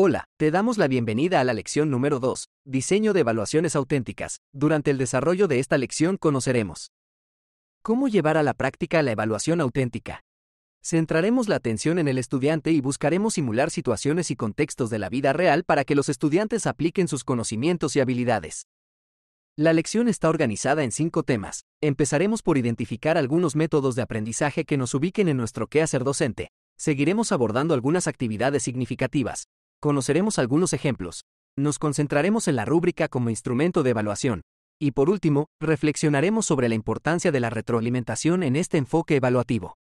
Hola, te damos la bienvenida a la lección número 2, Diseño de evaluaciones auténticas. Durante el desarrollo de esta lección conoceremos cómo llevar a la práctica la evaluación auténtica. Centraremos la atención en el estudiante y buscaremos simular situaciones y contextos de la vida real para que los estudiantes apliquen sus conocimientos y habilidades. La lección está organizada en cinco temas. Empezaremos por identificar algunos métodos de aprendizaje que nos ubiquen en nuestro quehacer docente, seguiremos abordando algunas actividades significativas, Conoceremos algunos ejemplos. Nos concentraremos en la rúbrica como instrumento de evaluación. Y por último, reflexionaremos sobre la importancia de la retroalimentación en este enfoque evaluativo.